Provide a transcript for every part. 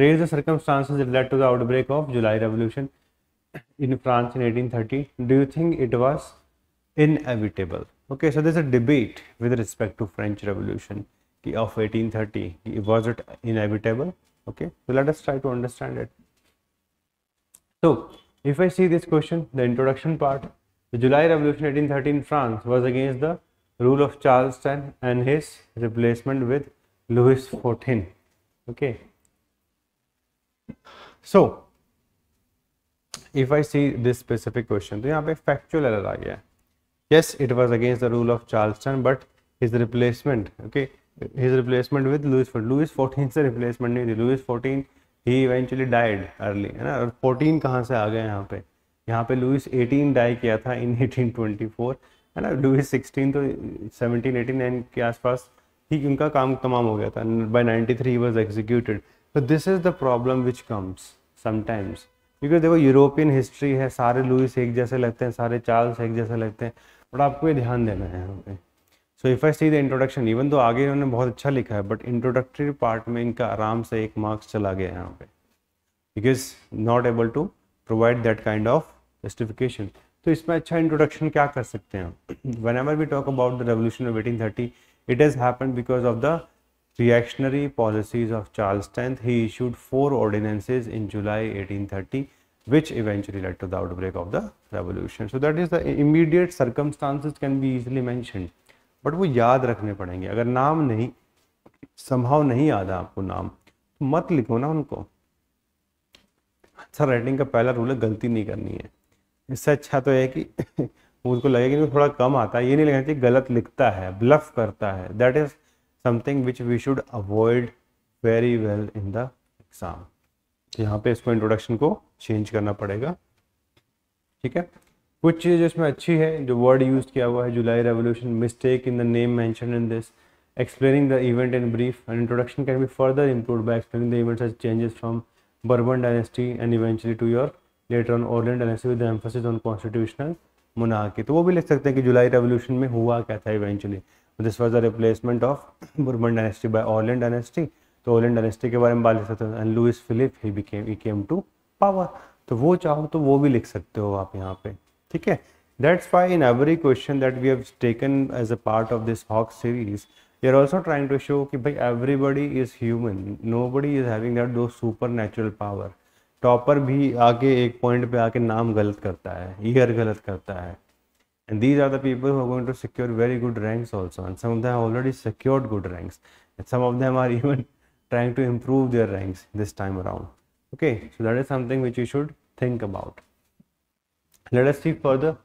Trace the circumstances that led to the outbreak of July Revolution in France in 1830. Do you think it was inevitable? Okay, so there's a debate with respect to French Revolution of 1830. Was it inevitable? Okay, so let us try to understand it. So, if I see this question, the introduction part, the July Revolution 1830 in France was against the rule of Charles X and his replacement with Louis XIV. Okay, so if I see this specific question तो यहाँ पे factual error आ गया yes it was against the rule of Charles ten but his replacement okay his replacement with Louis Louis fourteen से replacement नहीं थी Louis fourteen ही eventually died early है ना और फोर्टीन कहाँ से आ गए यहाँ पे यहाँ पे लुइस एटीन डाई किया था इन एटीन ट्वेंटी फोर है ना लुइस सिक्सटीन तो सेवनटीन एटीन के आसपास ही उनका काम तमाम हो गया था by ninety three was executed तो this is the problem which comes sometimes क्योंकि देखो यूरोपियन हिस्ट्री है सारे लुइस एक जैसे लगते हैं सारे चार्ल्स एक जैसे लगते हैं बट आपको ये ध्यान देना है यहाँ पे so if I see the introduction even तो आगे इन्होंने बहुत अच्छा लिखा है बट इंट्रोडक्टरी पार्ट में इनका आराम से एक मार्क्स चला गया है यहाँ पे because not able to provide that kind of justification तो इसमें अच्छा इंट्रोडक्शन क्या कर सकते हैं whenever we talk about the revolution of eighteen thirty it is happen because of the reactionary policies of Charles X, he issued four ordinances in July 1830, which eventually led to the outbreak of the revolution. So that is the immediate circumstances can be easily mentioned. but वो याद रखने पड़ेंगे अगर नाम नहीं संभाव नहीं याद है आपको नाम तो मत लिखो ना उनको अच्छा राइटिंग का पहला रूल है गलती नहीं करनी है इससे अच्छा तो है कि उसको लगेगा कि थोड़ा कम आता है ये नहीं लगना चाहिए गलत लिखता है ब्लफ करता है that is something which we should avoid very well in the exam यहाँ पे इसको इंट्रोडक्शन को चेंज करना पड़ेगा ठीक है कुछ चीज जो इसमें अच्छी है जो वर्ड यूज किया हुआ है July revolution mistake in the name mention in this explaining the event in brief and introduction can be further improve by explaining the event changes from Bourbon dynasty and eventually to your letter on Orleans dynasty with emphasis on constitutional मुनाके तो वो भी लिख सकते हैं कि जुलाई revolution में हुआ क्या था eventually this was the replacement of Bourbon dynasty by Orleans dynasty तो ओलैंड डायनेस्टी के बारे में बात लिख सकते हो लुइस फिलिप ही became he came to power तो वो चाहो तो वो भी लिख सकते हो आप यहाँ पे ठीक है that's why in every question that we have taken as a part of this hawk series you are also trying to show कि भाई everybody is human nobody is having that though super natural power topper भी आके एक point पे आके नाम गलत करता है ईयर गलत करता है and these are the people who are going to secure very good ranks also and some of them have already secured good ranks and some of them are even trying to improve their ranks this time around okay so that is something which you should think about let us see further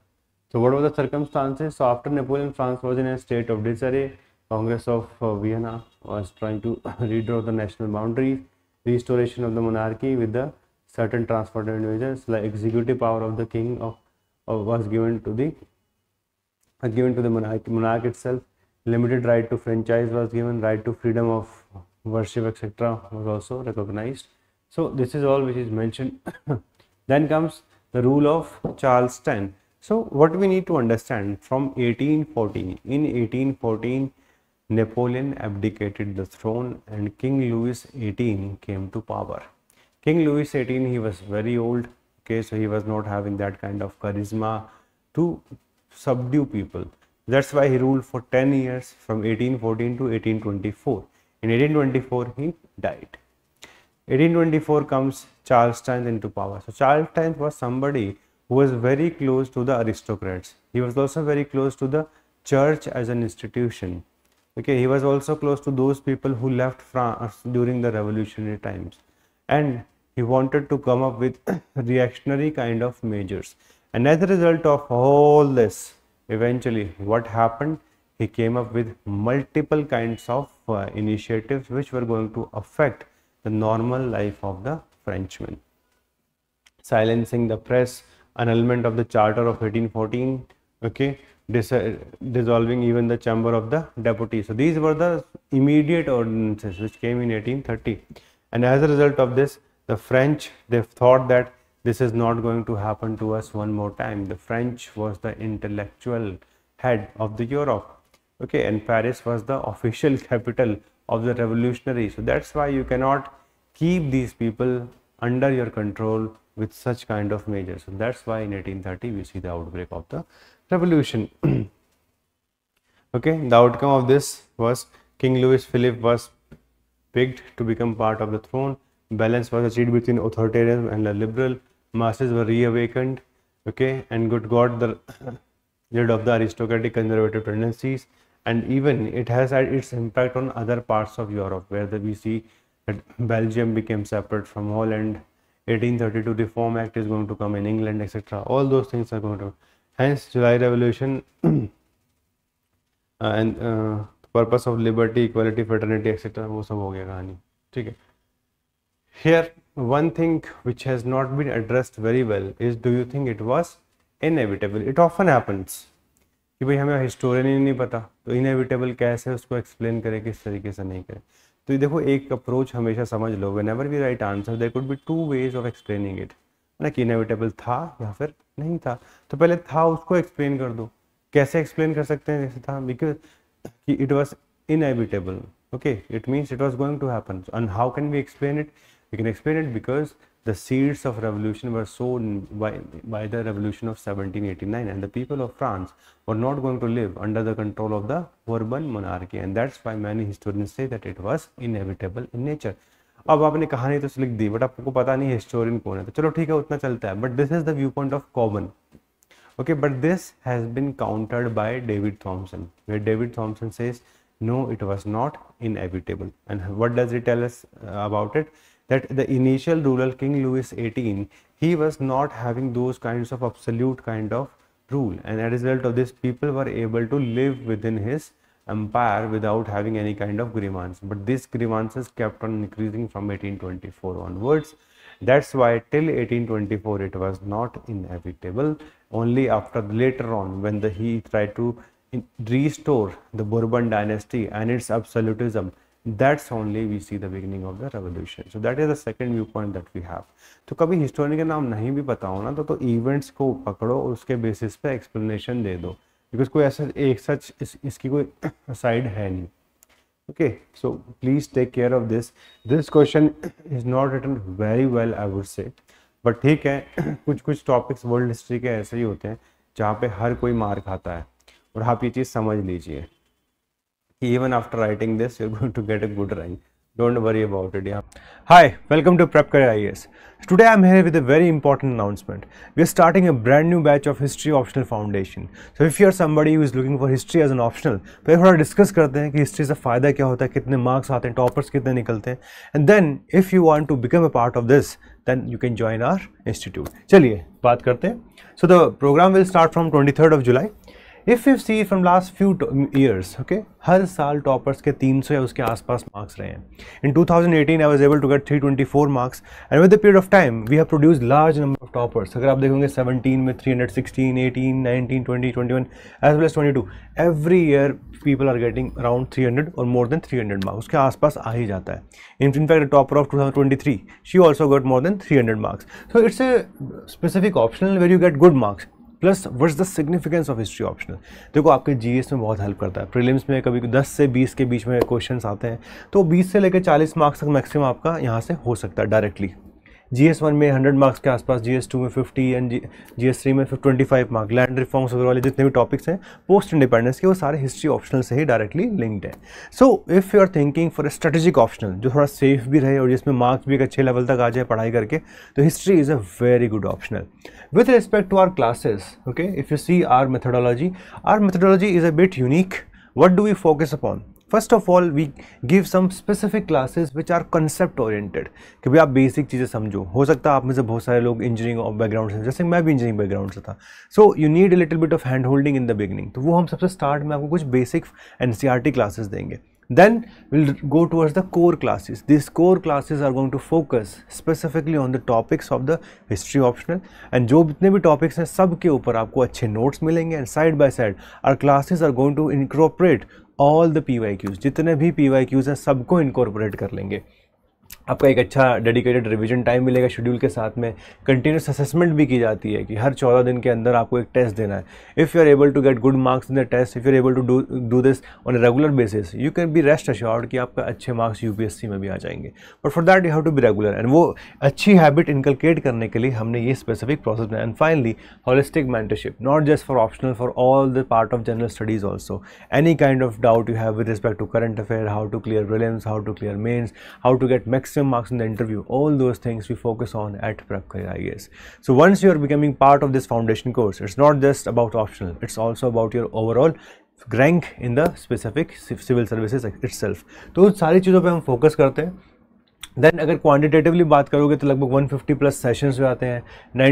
so what were the circumstances so after napoleon france was in a state of disarray congress of uh, vienna was trying to redraw the national boundaries restoration of the monarchy with the certain transfer to individuals like executive power of the king of, of uh, was given to the was given to the monarch, monarch itself. Limited right to franchise was given, right to freedom of worship, etc., was also recognized. So, this is all which is mentioned. then comes the rule of Charles X. So, what we need to understand from 1814, in 1814, Napoleon abdicated the throne and King Louis XVIII came to power. King Louis XVIII, he was very old, okay, so he was not having that kind of charisma to subdue people. That's why he ruled for 10 years from 1814 to 1824. In 1824, he died. 1824 comes Charles Tanz into power. So Charles Tanz was somebody who was very close to the aristocrats. He was also very close to the church as an institution. Okay, he was also close to those people who left France during the revolutionary times. And he wanted to come up with reactionary kind of measures. And as a result of all this, eventually what happened he came up with multiple kinds of uh, initiatives which were going to affect the normal life of the Frenchmen. Silencing the press, annulment of the Charter of 1814, okay, dis uh, dissolving even the chamber of the deputies. So these were the immediate ordinances which came in 1830. And as a result of this, the French, they thought that this is not going to happen to us one more time. The French was the intellectual head of the Europe. Okay, and Paris was the official capital of the revolutionary. So that's why you cannot keep these people under your control with such kind of measures. So that's why in 1830 we see the outbreak of the revolution. okay, the outcome of this was King Louis Philip was picked to become part of the throne. Balance was achieved between authoritarianism and the liberal masses were reawakened, okay, and got, got the rid of the aristocratic conservative tendencies. And even it has had its impact on other parts of Europe, where the, we see that Belgium became separate from Holland, 1832 Reform Act is going to come in England, etc. All those things are going to. Hence, July Revolution uh, and uh, of liberty, equality, fraternity, etc. Etcetera वो सब हो गया कहानी ठीक one thing which has not been addressed very well is do you think it was inevitable it often happens कि भाई हमें historian ही नहीं पता तो इनएविटेबल कैसे उसको एक्सप्लेन करें किस तरीके से नहीं करें तो ये देखो एक अप्रोच हमेशा समझ लो whenever we write answer there could be two ways of explaining it है ना कि इनएविटेबल था या फिर नहीं था तो पहले था उसको एक्सप्लेन कर दो कैसे एक्सप्लेन कर सकते हैं जैसे था बिकॉज कि it was inevitable okay it means it was going to happen and how can we explain it You can explain it because the seeds of revolution were sown by, by the revolution of 1789 and the people of France were not going to live under the control of the Bourbon monarchy and that's why many historians say that it was inevitable in nature. अब आपने कहानी तो लिख दी but आपको पता नहीं historian कौन है तो चलो ठीक है उतना चलता है but this is the view point of common okay but this has been countered by david thompson where david thompson says no it was not inevitable and what does he tell us uh, about it that the initial ruler King Louis XVIII, he was not having those kinds of absolute kind of rule and as a result of this people were able to live within his empire without having any kind of grievance. But these grievances kept on increasing from 1824 onwards. That's why till 1824 it was not inevitable. Only after later on when the, he tried to in, restore the Bourbon dynasty and its absolutism only we see the the of the revolution so that is the second view point that we have तो कभी history के नाम नहीं भी पता हो ना तो तो इवेंट्स को पकड़ो और उसके बेसिस पे एक्सप्लेनेशन दे दो बिकॉज कोई ऐसा एक सच इस, इसकी कोई साइड है नहीं okay so please take care of this this question is not written very well I would say but ठीक है कुछ कुछ टॉपिक्स वर्ल्ड हिस्ट्री के ऐसे ही होते हैं जहाँ पे हर कोई मार खाता है और आप ये चीज़ समझ लीजिए even after writing this, you're going to get a good rank. Don't worry about it. Yeah. Hi, welcome to Prep Career IAS. Today I'm here with a very important announcement. We're starting a brand new batch of History Optional Foundation. So if you're somebody who is looking for History as an optional, before i discuss करते हैं कि History से फ़ायदा क्या होता है कितने marks आते हैं toppers कितने निकलते हैं and then if you want to become a part of this, then you can join our institute. चलिए बात करते हैं. So the program will start from 23rd of July. If you see from last few years okay हर साल toppers के 300 या उसके आसपास मार्क्स रहे हैं in 2018 I was able to get 324 marks and with the period of time we have produce large number of toppers अगर आप देखोगे 17 में 316 18 19 20 21 as well as 22 every year people are getting around 300 और मोर देन 300 मार्क्स उसके आसपास आ ही जाता है in in fact topper of three she also got more than hundred marks so it's a specific optional where you get good marks plus what's the significance of history optional देखो आपके GS में बहुत help करता है prelims में कभी 10 से 20 के बीच में क्वेश्चंस आते हैं तो 20 से लेकर 40 मार्क्स तक मैक्सिमम आपका यहाँ से हो सकता है डायरेक्टली जी एस वन में हंड्रेड मार्क्स के आसपास जी एस टू में fifty and G S three में twenty five mark land reforms वगैरह वाले जितने भी टॉपिक्स हैं पोस्ट इंडिपेंडेंस के वो सारे हिस्ट्री ऑप्शनल से ही डायरेक्टली लिंक्ड है so if you are thinking for a strategic optional जो थोड़ा सेफ भी रहे और जिसमें मार्क्स भी एक अच्छे लेवल तक आ जाए पढ़ाई करके तो history is a very good optional with respect to our classes okay if you see our methodology our methodology is a bit unique what do we focus upon first of all we give some specific classes which are concept oriented कि भाई आप basic चीज़ें समझो हो सकता है आप में से बहुत सारे लोग इंजीनियरिंग और बैकग्राउंड से जैसे मैं भी इंजीनियरिंग बैकग्राउंड से था so you need a little bit of hand holding in the beginning तो वो हम सबसे स्टार्ट में आपको कुछ बेसिक एन क्लासेस देंगे then we'll go towards the core classes these core classes are going to focus specifically on the topics of the history optional and जो जितने भी topics हैं सब के ऊपर आपको अच्छे notes मिलेंगे and side by side our classes are going to incorporate all the P Y Qs जितने भी पी वाई क्यूज़ हैं सबको इनकॉर्पोरेट कर लेंगे आपका एक अच्छा डेडिकेटेड रिवीजन टाइम मिलेगा शेड्यूल के साथ में कंटिन्यूस असेसमेंट भी की जाती है कि हर चौदह दिन के अंदर आपको एक टेस्ट देना है if you are able to get good marks in the test if you are able to do do this on a regular basis you can be rest assured कि आपका अच्छे मार्क्स यू में भी आ जाएंगे but for that you have to be regular and वो अच्छी habit inculcate करने के लिए हमने ये स्पेसिफिक प्रोसेस बनाया and finally holistic mentorship not just for optional for all the part of general studies also any kind of doubt you have with respect to current affair how to clear prelims how to clear mains how to get max maximum marks in the interview all those things we focus on at prep career i guess so once you are becoming part of this foundation course it's not just about optional it's also about your overall rank in the specific civil services itself. So all these things we focus on. Then अगर quantitatively बात करोगे तो लगभग 150 plus sessions में आते हैं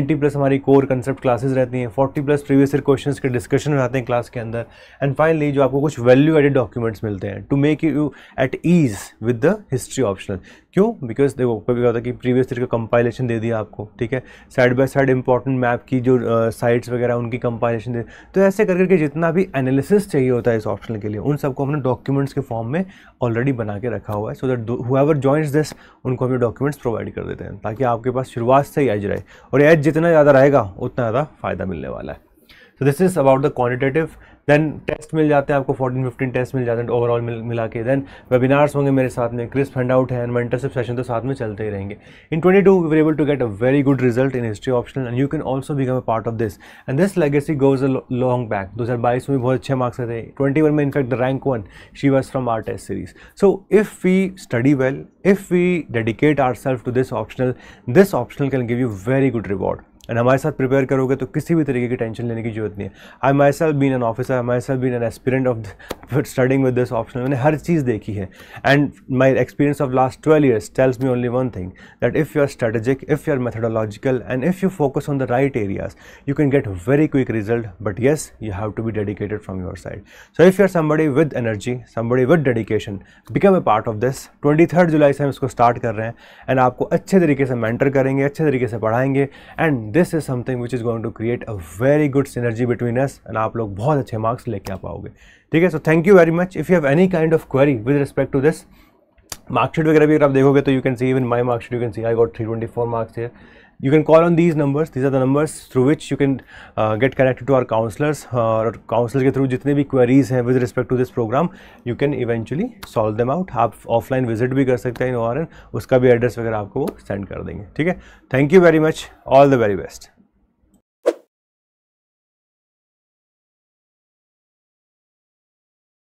90 plus हमारी core concept classes रहती हैं 40 प्लस प्रीवियस ईयर क्वेश्चंस के डिस्कशन में आते हैं क्लास के अंदर एंड फाइनली जो आपको कुछ वैल्यू एडेड डॉक्यूमेंट्स मिलते हैं to make you at ease with the history optional क्यों बिकॉज देखो कभी होता है कि प्रीवियस ईयर का कंपाइलेशन दे दिया आपको ठीक है side by side important map की जो साइट्स uh, वगैरह उनकी कंपाइलेशन दे तो ऐसे कर करके जितना भी एनालिसिस चाहिए होता है इस ऑप्शनल के लिए उन सबको हमने डॉक्यूमेंट्स के फॉर्म में ऑलरेडी बना के रखा हुआ है so that whoever joins this उनको हम ये डॉक्यूमेंट्स प्रोवाइड कर देते हैं ताकि आपके पास शुरुआत से ही एज रहे और एज जितना ज़्यादा रहेगा उतना ज़्यादा फ़ायदा मिलने वाला है so this is about the quantitative then test मिल जाते हैं आपको 14 15 टेस्ट मिल जाते हैं ओवरऑल मिल मिला के देन वेबिनार्स होंगे मेरे साथ में क्रिस्प हैंड आउट है एंड मेंटरशिप सेशन तो साथ में चलते ही रहेंगे in 22 to we able to get a very good result in history optional and you can also become a part of this and this legacy goes a long back दो हज़ार बाईस में बहुत अच्छे मार्क्स थे ट्वेंटी वन में in fact the rank one she was from our test series so if we study well if we dedicate our self to this optional this optional can give you very good reward and हमारे साथ prepare करोगे तो किसी भी तरीके की tension लेने की जरूरत नहीं है I my self been an officer I my self been an experienced of studying with this option मैंने हर चीज़ देखी है and my experience of last twelve years tells me only one thing that if you are strategic if you are methodological and if you focus on the right areas you can get very quick result but yes you have to be dedicated from your side so if you are somebody with energy somebody with dedication become a part of this twenty third July से हम इसको start कर रहे हैं and आपको अच्छे तरीके से मैंटर करेंगे अच्छे तरीके से पढ़ाएंगे and this is something which is going to create a very good synergy between us and आप लोग बहुत अच्छे मार्क्स लेके आ पाओगे ठीक है so thank you very much if you have any kind of query with respect to this marksheet वगैरह भी अगर आप देखोगे तो you can see even my marksheet you can see I got three twenty four marks है you can call on these numbers these are the numbers through which you can uh, get connected to our counselors uh, or counselor ke through jitne bhi queries hain with respect to this program you can eventually solve them out aap offline visit bhi kar sakte hain in ORN uska bhi address वगैरह aapko wo send kar denge theek hai thank you very much all the very best